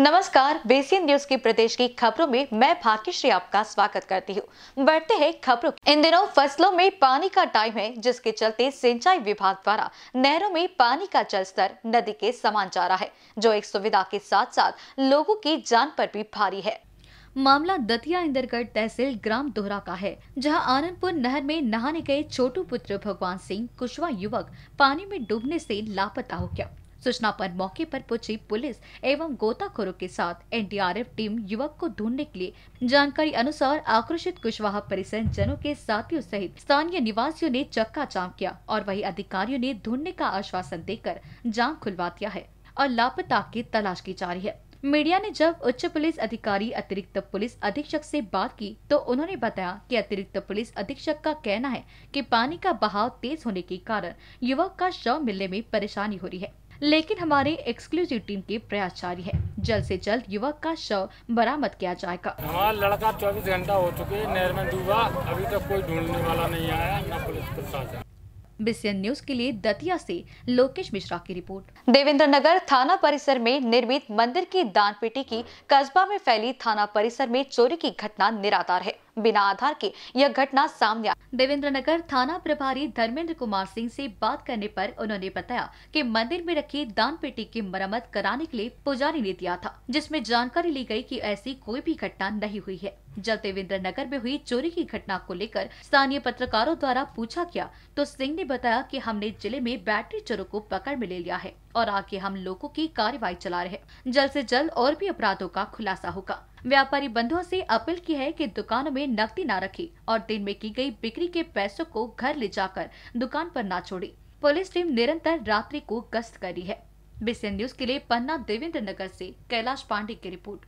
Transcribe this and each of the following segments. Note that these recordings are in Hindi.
नमस्कार बेसिन न्यूज की प्रदेश की खबरों में मैं भाग्यश्री आपका स्वागत करती हूँ बढ़ते हैं खबरों इन दिनों फसलों में पानी का टाइम है जिसके चलते सिंचाई विभाग द्वारा नहरों में पानी का जल स्तर नदी के समान जा रहा है जो एक सुविधा के साथ साथ लोगों की जान पर भी भारी है मामला दतिया इंदरगढ़ तहसील ग्राम दोहरा का है जहां आनंदपुर नहर में नहाने गए छोटू पुत्र भगवान सिंह कुशवा युवक पानी में डूबने से लापता हो गया सूचना पर मौके पर पहुंची पुलिस एवं गोताखोरों के साथ एनडीआरएफ टीम युवक को ढूंढने के लिए जानकारी अनुसार आक्रोशित कुशवाहा परिसर जनों के साथियों सहित स्थानीय निवासियों ने चक्का जाम किया और वही अधिकारियों ने ढूंढने का आश्वासन देकर जाम खुलवा दिया है और लापता की तलाश की जा रही है मीडिया ने जब उच्च पुलिस अधिकारी अतिरिक्त पुलिस अधीक्षक से बात की तो उन्होंने बताया कि अतिरिक्त पुलिस अधीक्षक का कहना है कि पानी का बहाव तेज होने के कारण युवक का शव मिलने में परेशानी हो रही है लेकिन हमारी एक्सक्लूसिव टीम की प्रयास जारी है जल्द से जल्द युवक का शव बरामद किया जाएगा हमारा लड़का 24 घंटा हो चुके नहर में डूबा अभी तक कोई ढूंढने वाला नहीं आया न पुलिस प्रशासन बीसीएन न्यूज के लिए दतिया से लोकेश मिश्रा की रिपोर्ट देवेंद्र नगर थाना परिसर में निर्मित मंदिर की दान पेटी की कस्बा में फैली थाना परिसर में चोरी की घटना निराधार है बिना आधार के यह घटना सामने देवेंद्र नगर थाना प्रभारी धर्मेंद्र कुमार सिंह से बात करने पर उन्होंने बताया कि मंदिर में रखी दान पेटी की मरम्मत कराने के लिए पुजारी ने दिया था जिसमें जानकारी ली गई कि ऐसी कोई भी घटना नहीं हुई है जलते देवेंद्र नगर में हुई चोरी की घटना को लेकर स्थानीय पत्रकारों द्वारा पूछा गया तो सिंह ने बताया कि हमने जिले में बैटरी चोरों को पकड़ में ले लिया है और आगे हम लोगों की कार्रवाई चला रहे जल्द से जल्द और भी अपराधों का खुलासा होगा व्यापारी बंधुओं से अपील की है कि दुकानों में नकदी न रखी और दिन में की गई बिक्री के पैसों को घर ले जाकर दुकान पर न छोड़ी पुलिस टीम निरंतर रात्रि को गश्त करी है बीसीएन न्यूज के लिए पन्ना देवेंद्र नगर ऐसी कैलाश पांडे की रिपोर्ट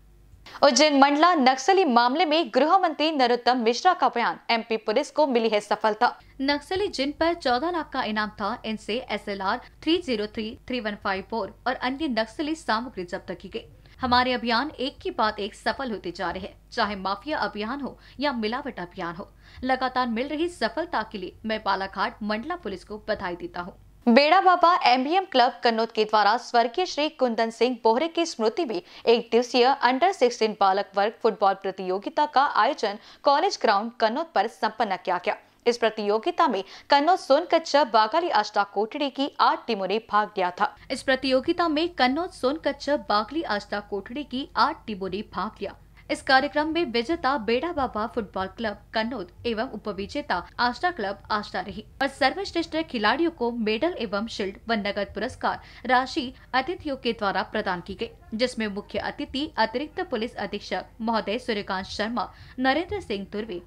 उज्जैन मंडला नक्सली मामले में गृह मंत्री नरोत्तम मिश्रा का बयान एमपी पुलिस को मिली है सफलता नक्सली जिन पर 14 लाख का इनाम था इनसे S L R three zero three three one five four और अन्य नक्सली सामग्री जब्त की गयी हमारे अभियान एक के बाद एक सफल होते जा रहे हैं चाहे माफिया अभियान हो या मिलावट अभियान हो लगातार मिल रही सफलता के लिए मैं बालाघाट मंडला पुलिस को बधाई देता हूँ बेड़ा बाबा एमबीएम क्लब कन्नौज के द्वारा स्वर्गीय श्री कुंदन सिंह बोहरे की स्मृति में एक दिवसीय अंडर 16 बालक वर्ग फुटबॉल प्रतियोगिता का आयोजन कॉलेज ग्राउंड कन्नौज पर संपन्न किया गया इस प्रतियोगिता में कन्नौज सोन कच्चा बागाली आष्टा कोठड़ी की आठ टीमों ने भाग लिया था इस प्रतियोगिता में कन्नौज सोन कच्चा बागली आस्था कोठड़ी की आठ टीमों ने भाग लिया इस कार्यक्रम में विजेता बेड़ा बाबा फुटबॉल क्लब कन्नौद एवं उपविजेता आस्था क्लब आस्था रही और सर्वश्रेष्ठ खिलाड़ियों को मेडल एवं शील्ड व नगद पुरस्कार राशि अतिथियों के द्वारा प्रदान की गयी जिसमे मुख्य अतिथि अतिरिक्त पुलिस अधीक्षक महोदय सूर्यकांत शर्मा नरेंद्र सिंह तुर्वे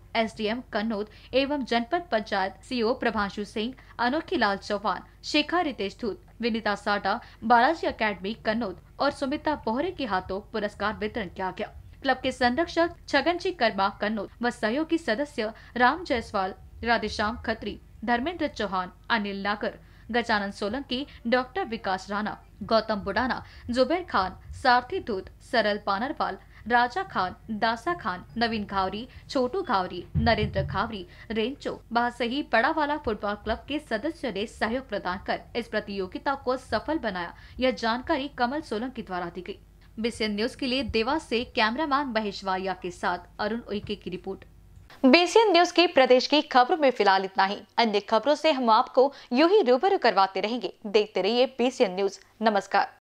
एम कन्नौद एवं जनपद पंचायत सीओ प्रभाषु सिंह अनोखी लाल चौहान शेखा रितेश धूत विनीता साडा बालाजी अकेडमी कन्नौद और सुमिता बोहरे के हाथों पुरस्कार वितरण किया गया क्लब के संरक्षक छगन जी कर्मा कन्नौज व सहयोगी सदस्य राम जायसवाल राधेश्याम खत्री धर्मेंद्र चौहान अनिल नागर गजानंद सोलंकी डॉक्टर विकास राणा गौतम बुडाना जुबेर खान सारथी दूत सरल पानरवाल राजा खान दासा खान नवीन घावरी छोटू घावरी नरेंद्र घावरी रेंचो बासही वाला फुटबॉल क्लब के सदस्य ने सहयोग प्रदान कर इस प्रतियोगिता को सफल बनाया यह जानकारी कमल सोलंकी द्वारा दी गयी बीसीएन न्यूज के लिए देवा से कैमरामैन महेश वालिया के साथ अरुण उइके की रिपोर्ट बीसीएन न्यूज की प्रदेश की खबरों में फिलहाल इतना ही अन्य खबरों से हम आपको यू ही रूबरू करवाते रहेंगे देखते रहिए बीसीएन न्यूज नमस्कार